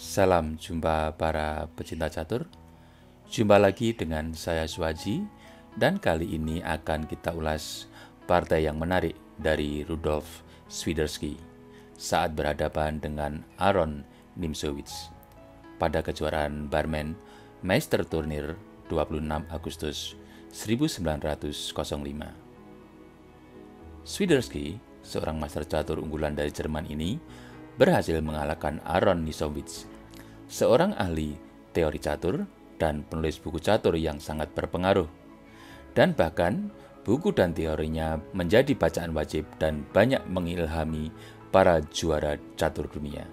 Salam jumpa para pecinta catur. Jumpa lagi dengan saya Suwaji dan kali ini akan kita ulas partai yang menarik dari Rudolf Swiderski saat berhadapan dengan Aaron Nimzowitz pada kejuaraan Barmen Meister Turnier 26 Agustus 1905. Swiderski, seorang master catur unggulan dari Jerman ini, berhasil mengalahkan Aaron Nisowitz seorang ahli teori catur dan penulis buku catur yang sangat berpengaruh. Dan bahkan buku dan teorinya menjadi bacaan wajib dan banyak mengilhami para juara catur dunia.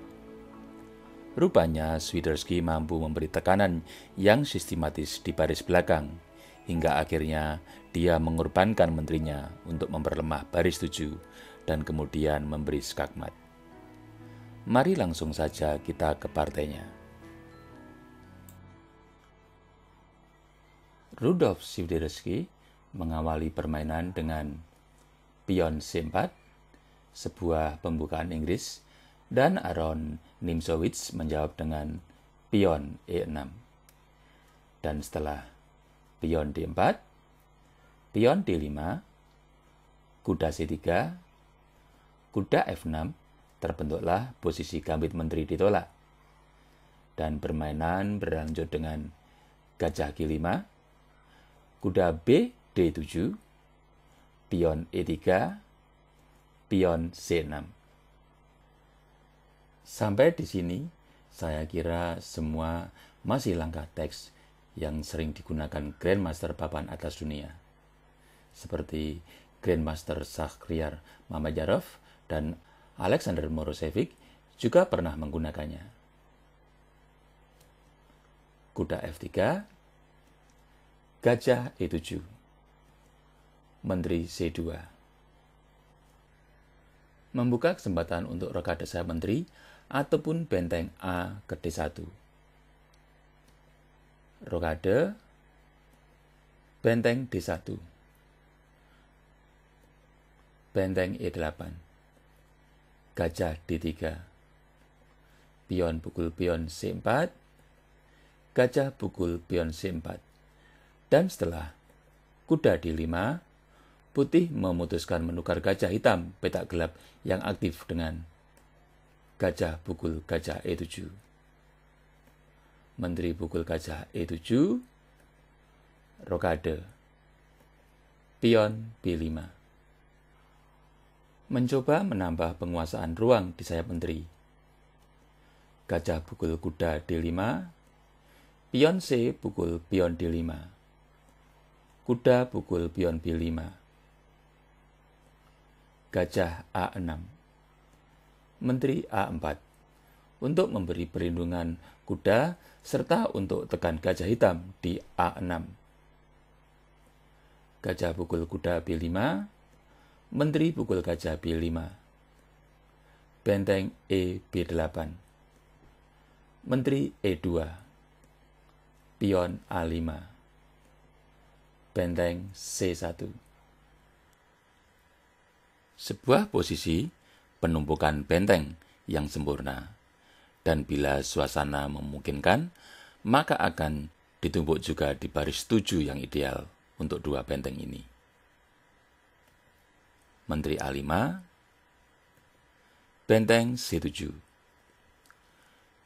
Rupanya Swiderski mampu memberi tekanan yang sistematis di baris belakang, hingga akhirnya dia mengorbankan menterinya untuk memperlemah baris tujuh dan kemudian memberi skakmat. Mari langsung saja kita ke partainya. Rudolf Sivdereski mengawali permainan dengan pion C4, sebuah pembukaan Inggris, dan Aaron Nimzowitz menjawab dengan pion E6. Dan setelah pion D4, pion D5, kuda C3, kuda F6, terbentuklah posisi gambit menteri ditolak. Dan permainan berlanjut dengan gajah G5, kuda B D7, pion E3, pion C6. Sampai di sini, saya kira semua masih langkah teks yang sering digunakan Grandmaster papan atas dunia. Seperti Grandmaster Sakriar Mamajarov dan Alexander Morosevic juga pernah menggunakannya. Kuda F3, Gajah E7 Menteri C2 Membuka kesempatan untuk reka desa menteri ataupun benteng A ke D1 Rokade Benteng D1 Benteng E8 Gajah D3 Pion pukul pion C4 Gajah pukul pion C4 dan setelah kuda di 5 putih memutuskan menukar gajah hitam petak gelap yang aktif dengan gajah pukul gajah E7. Menteri pukul gajah E7, rokade, pion B5. Mencoba menambah penguasaan ruang di sayap menteri. Gajah pukul kuda D5, pion C pukul pion D5 kuda pukul pion B5, gajah A6, menteri A4, untuk memberi perlindungan kuda serta untuk tekan gajah hitam di A6. Gajah pukul kuda B5, menteri pukul gajah B5, benteng E B8, menteri E2, pion A5 benteng C1. Sebuah posisi penumpukan benteng yang sempurna. Dan bila suasana memungkinkan, maka akan ditumpuk juga di baris tujuh yang ideal untuk dua benteng ini. Menteri A5, Benteng C7.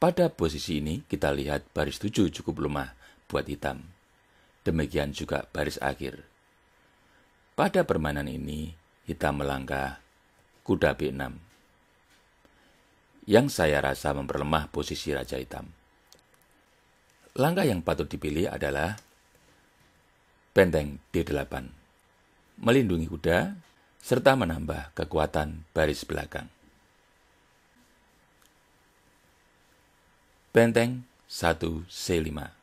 Pada posisi ini kita lihat baris 7 cukup lemah buat hitam demikian juga baris akhir. Pada permainan ini, hitam melangkah kuda B6. Yang saya rasa memperlemah posisi Raja Hitam. Langkah yang patut dipilih adalah benteng D8, melindungi kuda, serta menambah kekuatan baris belakang. Benteng 1C5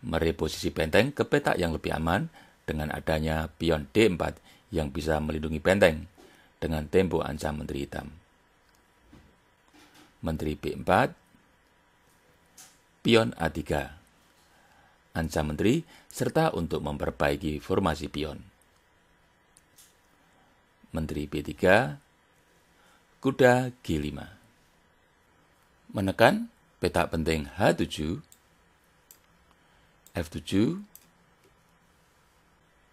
mereposisi benteng ke petak yang lebih aman dengan adanya pion D4 yang bisa melindungi benteng dengan tempo ancam menteri hitam. Menteri B4 pion A3 ancam menteri serta untuk memperbaiki formasi pion. Menteri B3 kuda G5 menekan petak penting H7 F7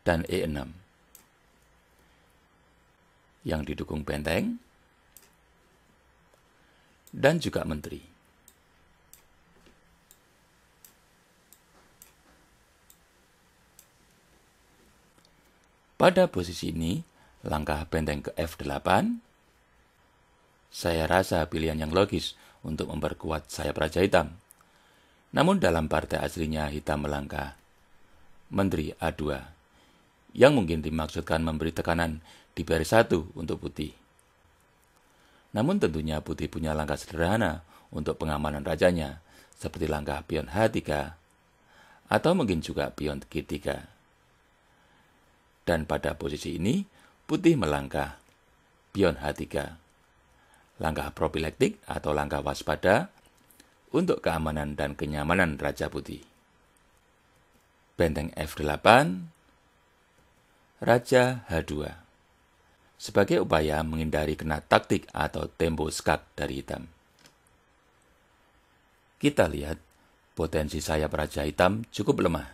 dan E6 yang didukung benteng dan juga menteri. Pada posisi ini, langkah benteng ke F8, saya rasa pilihan yang logis untuk memperkuat sayap raja hitam. Namun dalam partai aslinya hitam melangkah. Menteri A2 yang mungkin dimaksudkan memberi tekanan di baris satu untuk putih. Namun tentunya putih punya langkah sederhana untuk pengamanan rajanya, seperti langkah pion H3 atau mungkin juga pion G3. Dan pada posisi ini, putih melangkah, pion H3. Langkah propilektik atau langkah waspada untuk keamanan dan kenyamanan Raja Putih. Benteng F8 Raja H2 sebagai upaya menghindari kena taktik atau tempo skak dari hitam. Kita lihat potensi sayap Raja Hitam cukup lemah.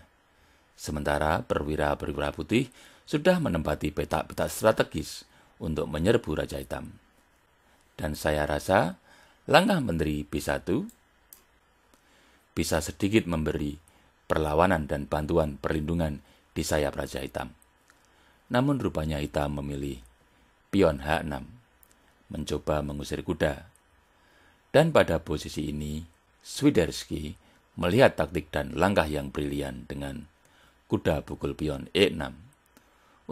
Sementara perwira-perwira putih sudah menempati petak-petak strategis untuk menyerbu Raja Hitam. Dan saya rasa langkah Menteri B1 bisa sedikit memberi perlawanan dan bantuan perlindungan di sayap Raja Hitam. Namun rupanya Hitam memilih pion H6, mencoba mengusir kuda. Dan pada posisi ini, Swiderski melihat taktik dan langkah yang brilian dengan kuda pukul pion E6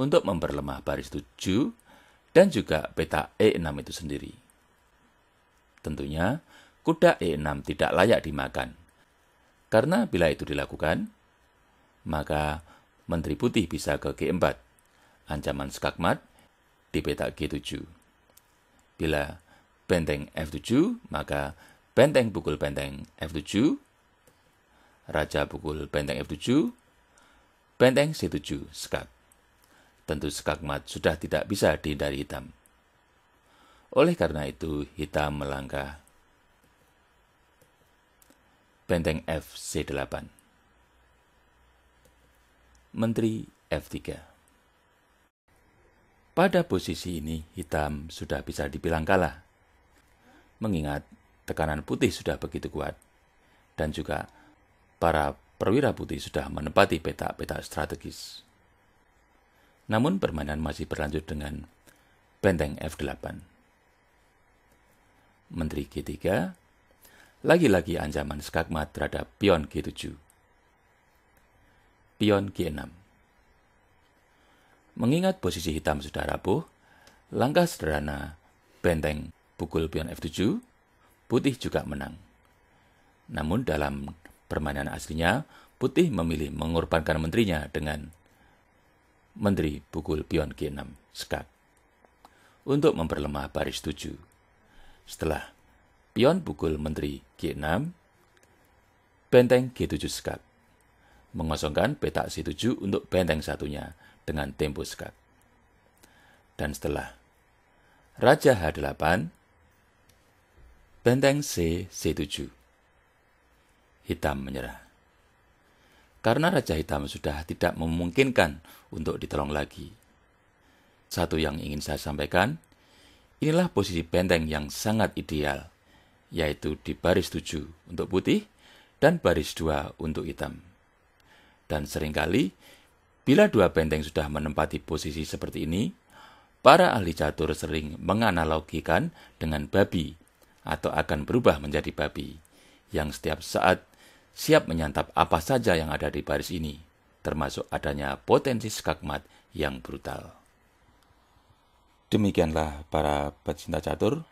untuk memperlemah baris 7 dan juga peta E6 itu sendiri. Tentunya, kuda E6 tidak layak dimakan karena bila itu dilakukan, maka Menteri Putih bisa ke G4, ancaman skakmat di peta G7. Bila benteng F7, maka benteng pukul benteng F7, raja pukul benteng F7, benteng C7 skak. Tentu skakmat sudah tidak bisa dihindari hitam. Oleh karena itu, hitam melangkah Benteng FC8 Menteri F3 Pada posisi ini, hitam sudah bisa dibilang kalah. Mengingat tekanan putih sudah begitu kuat, dan juga para perwira putih sudah menempati peta-peta strategis. Namun permainan masih berlanjut dengan Benteng F8. Menteri G3 lagi-lagi ancaman skakmat terhadap pion G7. Pion G6 Mengingat posisi hitam sudah rapuh, langkah sederhana benteng pukul pion F7, putih juga menang. Namun dalam permainan aslinya, putih memilih mengorbankan menterinya dengan menteri pukul pion G6 skak untuk memperlemah baris 7. Setelah pion pukul Menteri G6, benteng G7 skat, Mengosongkan petak C7 untuk benteng satunya dengan tempo skat. Dan setelah Raja H8, benteng C C7. Hitam menyerah. Karena Raja Hitam sudah tidak memungkinkan untuk ditolong lagi. Satu yang ingin saya sampaikan, inilah posisi benteng yang sangat ideal yaitu di baris 7 untuk putih dan baris 2 untuk hitam. Dan seringkali, bila dua benteng sudah menempati posisi seperti ini, para ahli catur sering menganalogikan dengan babi atau akan berubah menjadi babi yang setiap saat siap menyantap apa saja yang ada di baris ini, termasuk adanya potensi skakmat yang brutal. Demikianlah para pecinta catur,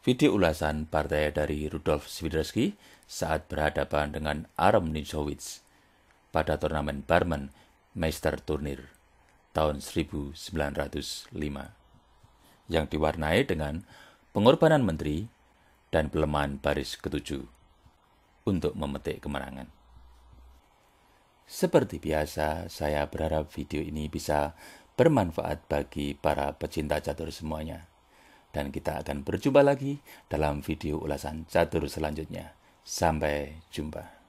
Video ulasan partai dari Rudolf Swiderski saat berhadapan dengan Aram Nizowitz pada turnamen Barman Meister Turnir tahun 1905 yang diwarnai dengan pengorbanan menteri dan pelemahan baris ketujuh untuk memetik kemenangan. Seperti biasa, saya berharap video ini bisa bermanfaat bagi para pecinta catur semuanya dan kita akan berjumpa lagi dalam video ulasan catur selanjutnya. Sampai jumpa.